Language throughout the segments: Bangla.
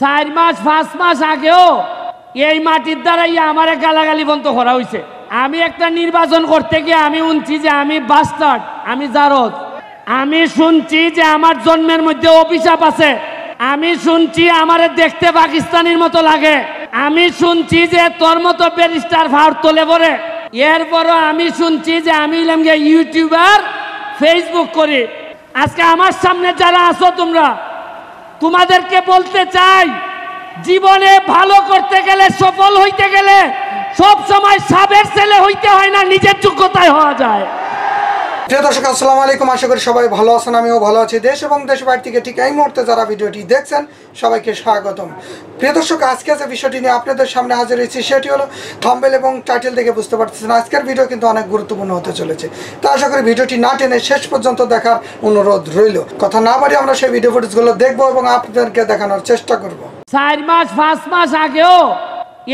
চার মাস পাঁচ মাস আগেও এই মাটির দ্বারাই আমার গালাগালি বন্ধ করা হয়েছে আমি একটা নির্বাচন করতে গিয়ে আমি উনছি যে আমি বাস্টার্ড আমি জারদ আমি শুনছি যে আমার জন্মের মধ্যে অভিশাপ আছে আমি শুনছি আমার দেখতে পাকিস্তানির মতো লাগে আমি শুনছি যে তোর মতো ব্যারিস্টার ভার তোলে পরে এরপরও আমি শুনছি যে আমি ইউটিউবার ফেসবুক করি আজকে আমার সামনে যারা আছো তোমরা তোমাদেরকে বলতে চাই জীবনে ভালো করতে গেলে সফল হইতে গেলে সব সময় সাবের ছেলে হইতে হয় না নিজের যোগ্যতায় হওয়া যায় প্রিয় দর্শক আসসালামু আলাইকুম আশা করি সবাই ভালো আছেন আমিও ভালো আছি দেশ এবং দেশ বাইরে থেকে ঠিক এই মুহূর্তে যারা ভিডিওটি দেখছেন সবাইকে স্বাগতম প্রিয় দর্শক আজকে যে বিষয়টি নিয়ে আপনাদের সামনে হাজির হয়েছি সেটি হলো থাম্বেল এবং টাইটেল দেখে বুঝতে পারতেছেন আজকের ভিডিও কিন্তু অনেক গুরুত্বপূর্ণ হতে চলেছে তা আশা করি ভিডিওটি না টেনে শেষ পর্যন্ত দেখার অনুরোধ রইল কথা না বাড়ি আমরা সেই ভিডিও ফুটেজগুলো দেখবো এবং আপনাদেরকে দেখানোর চেষ্টা করব চার মাস পাঁচ মাস আগেও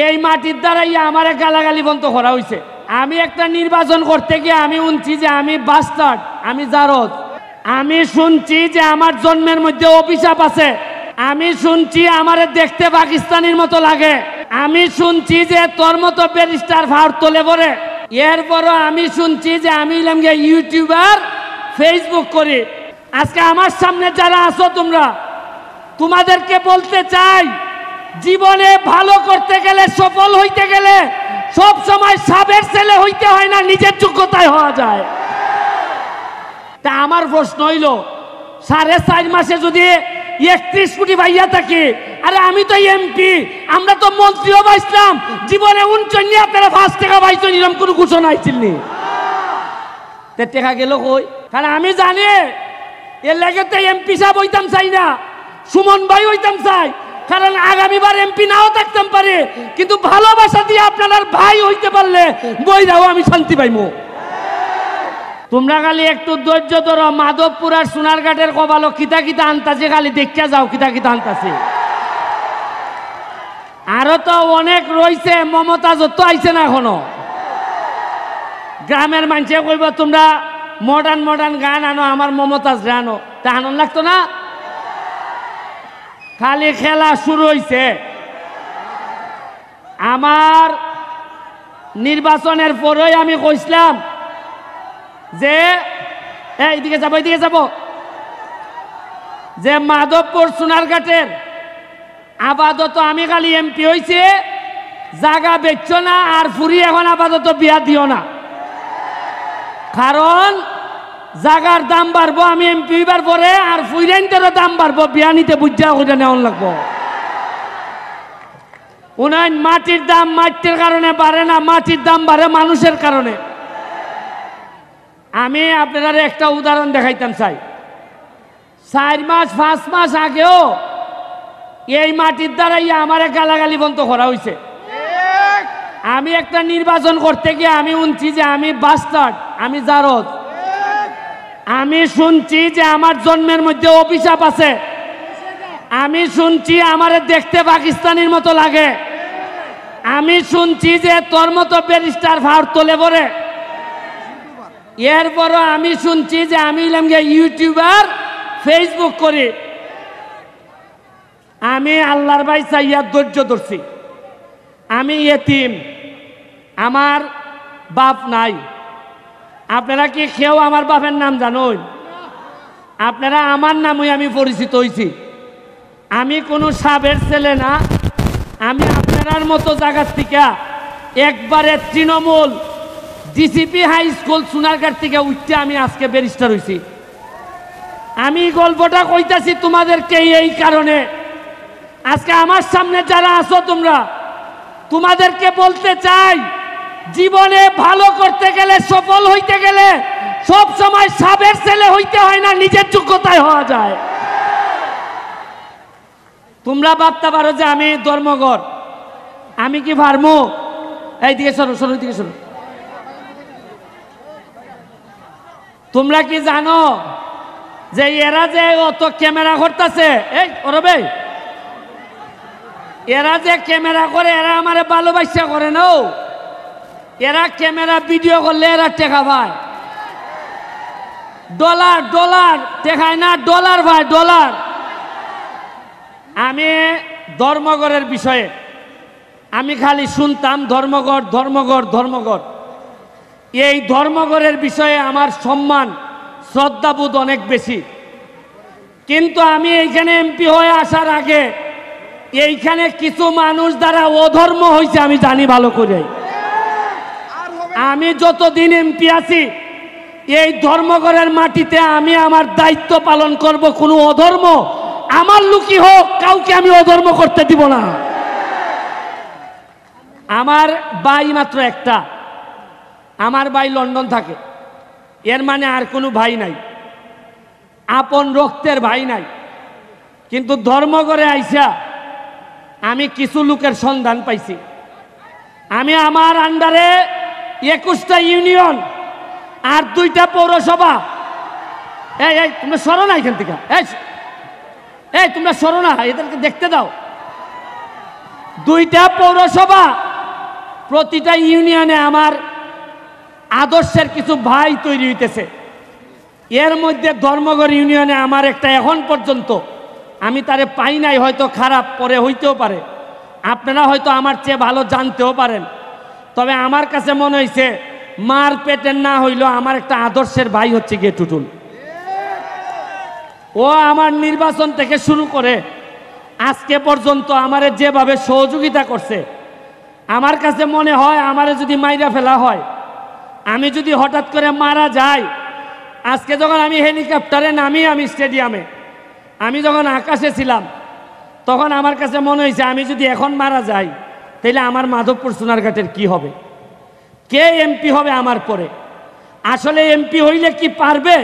এই মাটির দ্বারাই আমার গালাগালি বন্ধ করা হয়েছে আমি একটা নির্বাচন করতে গিয়ে আমি উনছি যে আমি বাস্তার আমি জারদ আমি শুনছি যে আমার জন্মের মধ্যে অভিশাপ আছে আমি শুনছি আমারে দেখতে পাকিস্তানির মতো লাগে আমি শুনছি যে তোর মতো ব্যারিস্টার ভার তোলে পরে এরপরও আমি শুনছি যে আমি হলাম গিয়ে ইউটিউবার ফেসবুক করি আজকে আমার সামনে যারা আছো তোমরা তোমাদেরকে বলতে চাই জীবনে ভালো করতে গেলে সফল হইতে গেলে সব সময় সাবের ছেলে হইতে হয় না নিজের যোগ্যতায় হওয়া যায় তা আমার প্রশ্ন হইল সাড়ে চার মাসে যদি একত্রিশ কোটি ভাইয়া থাকি আরে আমি তো এমপি আমরা তো মন্ত্রীও পাইছিলাম জীবনে উনচন্নি আপনারা পাঁচ টাকা পাইছেন এরকম কোনো ঘোষণা আইছিলনি টেকা গেল কই কারণ আমি জানি এর লাগে তো এমপি সাহেব হইতাম চাই না সুমন ভাই হইতাম চাই কারণ আগামীবার এমপি নাও থাকতাম পারে কিন্তু ভালোবাসা দিয়ে আপনার ভাই হইতে পারলে বই দাও আমি শান্তি পাইমো তোমরা খালি একটু ধৈর্য ধরো মাধবপুর আর সোনারঘাটের কবালো কিতা কিতা আনতাছে খালি দেখিয়া যাও কিতা কিতা আনতাছে আরো তো অনেক রয়েছে মমতা যত আইছে না এখনো গ্রামের মানুষে কইব তোমরা মডার্ন মডার্ন গান আনো আমার মমতাজ আনো তা আনন্দ লাগতো না খালি খেলা শুরু হয়েছে আমার নির্বাচনের পরেই আমি কইসলাম যে এইদিকে যাব এইদিকে যাব যে মাধবপুর সোনারঘাটের আপাতত আমি খালি এমপি হয়েছি জাগা বেচছ না আর ফুরি এখন আপাতত বিয়া দিও না কারণ জাগার দাম বাড়বো আমি এমপি হইবার পরে আর ফুইরাইনদেরও দাম বাড়বো বিয়ানিতে বুঝা ওইটা নেওয়ার লাগবো উনাইন মাটির দাম মাটির কারণে বাড়ে না মাটির দাম বাড়ে মানুষের কারণে আমি আপনার একটা উদাহরণ দেখাইতাম চাই চার মাস পাঁচ মাস আগেও এই মাটির দ্বারাই আমার গালাগালি বন্ধ করা হয়েছে আমি একটা নির্বাচন করতে গিয়ে আমি উনছি যে আমি বাস্টার্ড আমি জারদ আমি শুনছি যে আমার জন্মের মধ্যে অভিশাপ আছে আমি শুনছি আমার দেখতে পাকিস্তানির মতো লাগে আমি শুনছি যে তোর মতো ব্যারিস্টার ভার তোলে পরে এরপরও আমি শুনছি যে আমি ইউটিউবার ফেসবুক করি আমি আল্লাহর ভাই চাইয়া ধৈর্য ধরছি আমি এতিম আমার বাপ নাই আপনারা কি কেউ আমার বাপের নাম জানোই আপনারা আমার নামই আমি পরিচিত হয়েছি আমি কোনো সাবের ছেলে না আমি আপনার মতো জায়গার থেকে একবারে তৃণমূল ডিসিপি হাই স্কুল সোনারঘাট থেকে উঠতে আমি আজকে ব্যারিস্টার হয়েছি আমি গল্পটা কইতাছি তোমাদেরকে এই কারণে আজকে আমার সামনে যারা আছো তোমরা তোমাদেরকে বলতে চাই জীবনে ভালো করতে গেলে সফল হইতে গেলে সব সময় সাবের ছেলে হইতে হয় না নিজের যোগ্যতায় হওয়া যায় তোমরা ভাবতে পারো যে আমি ধর্মঘর আমি কি এই দিকে সরো সরো দিকে সরো তোমরা কি জানো যে এরা যে অত ক্যামেরা করতেছে এই ওরে এরা যে ক্যামেরা করে এরা আমার ভালোবাসা করে না এরা ক্যামেরা ভিডিও করলে এরা টেকা ভাই ডলার ডলার দেখায় না ডলার ভাই ডলার আমি ধর্মগড়ের বিষয়ে আমি খালি শুনতাম ধর্মগড় ধর্মগড় ধর্মগড় এই ধর্মগড়ের বিষয়ে আমার সম্মান শ্রদ্ধাবোধ অনেক বেশি কিন্তু আমি এইখানে এমপি হয়ে আসার আগে এইখানে কিছু মানুষ দ্বারা অধর্ম হয়েছে আমি জানি ভালো করে আমি যতদিন এমপি আছি এই ধর্মঘরের মাটিতে আমি আমার দায়িত্ব পালন করব কোনো অধর্ম আমার লুকি হোক কাউকে আমি অধর্ম করতে দিব না আমার ভাই মাত্র একটা আমার ভাই লন্ডন থাকে এর মানে আর কোনো ভাই নাই আপন রক্তের ভাই নাই কিন্তু ধর্মঘরে আইসা আমি কিছু লোকের সন্ধান পাইছি আমি আমার আন্ডারে একুশটা ইউনিয়ন আর দুইটা পৌরসভা এই এই তোমরা সরো না এখান থেকে এই এই তোমরা সরো না এদেরকে দেখতে দাও দুইটা পৌরসভা প্রতিটা ইউনিয়নে আমার আদর্শের কিছু ভাই তৈরি হইতেছে এর মধ্যে ধর্মগড় ইউনিয়নে আমার একটা এখন পর্যন্ত আমি তারে পাই নাই হয়তো খারাপ পরে হইতেও পারে আপনারা হয়তো আমার চেয়ে ভালো জানতেও পারেন তবে আমার কাছে মনে হয়েছে মার পেটের না হইলো আমার একটা আদর্শের ভাই হচ্ছে গিয়ে টুটুল ও আমার নির্বাচন থেকে শুরু করে আজকে পর্যন্ত আমারে যেভাবে সহযোগিতা করছে আমার কাছে মনে হয় আমারে যদি মাইরা ফেলা হয় আমি যদি হঠাৎ করে মারা যাই আজকে যখন আমি হেলিকপ্টারে নামি আমি স্টেডিয়ামে আমি যখন আকাশে ছিলাম তখন আমার কাছে মনে হয়েছে আমি যদি এখন মারা যাই তাইলে আমার মাধবপুর সোনারঘাটের কি হবে কে এমপি হবে আমার পরে আসলে এমপি হইলে কি পারবে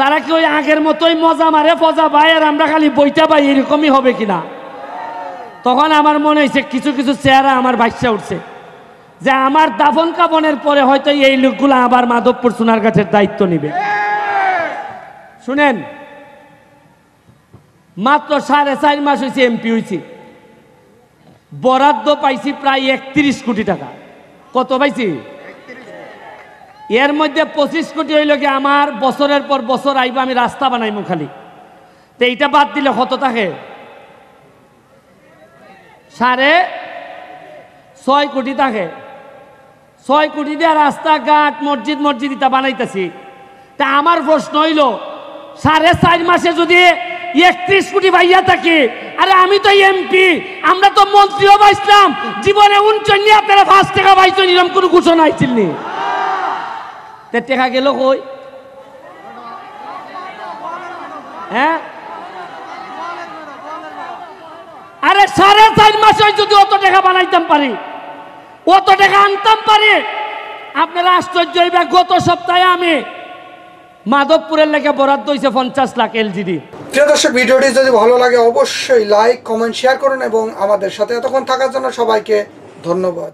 তারা কি ওই আগের মতোই মজা মারে ফজা ভাই আর আমরা খালি বইটা পাই এরকমই হবে কিনা তখন আমার মনে হয়েছে কিছু কিছু চেহারা আমার ভাইসা উঠছে যে আমার দাফন কাপনের পরে হয়তো এই লোকগুলো আবার মাধবপুর সোনার গাছের দায়িত্ব নিবে শুনেন মাত্র সাড়ে চার মাস হয়েছে এমপি হয়েছি বরাদ্দ পাইছি প্রায় একত্রিশ কোটি টাকা কত পাইছি এর মধ্যে পঁচিশ কোটি হইল কি আমার বছরের পর বছর আইবা আমি রাস্তা বানাইমু খালি তো এইটা বাদ দিলে কত থাকে সাড়ে ছয় কোটি থাকে ছয় কোটি দিয়ে রাস্তাঘাট মসজিদ মসজিদ ইটা বানাইতেছি তা আমার প্রশ্ন হইল সাড়ে চার মাসে যদি একত্রিশ ইয়ে কোটি ভাইয়া থাকে আরে আমি তো এমপি আমরা তো মন্ত্রীও পাইছিলাম জীবনে উনচন নিয়ে আপনারা পাঁচ টাকা পাইছেন এরকম কোনো ঘোষণা আইছিলনি টেকা গেল কই হ্যাঁ আরে সাড়ে চার মাসে যদি অত টাকা বানাইতাম পারি অত টাকা আনতাম পারি আপনারা আশ্চর্য গত সপ্তাহে আমি মাধবপুরের লেগে বরাদ্দ হয়েছে পঞ্চাশ লাখ এলজিডি প্রিয় দর্শক ভিডিওটি যদি ভালো লাগে অবশ্যই লাইক কমেন্ট শেয়ার করুন এবং আমাদের সাথে এতক্ষণ থাকার জন্য সবাইকে ধন্যবাদ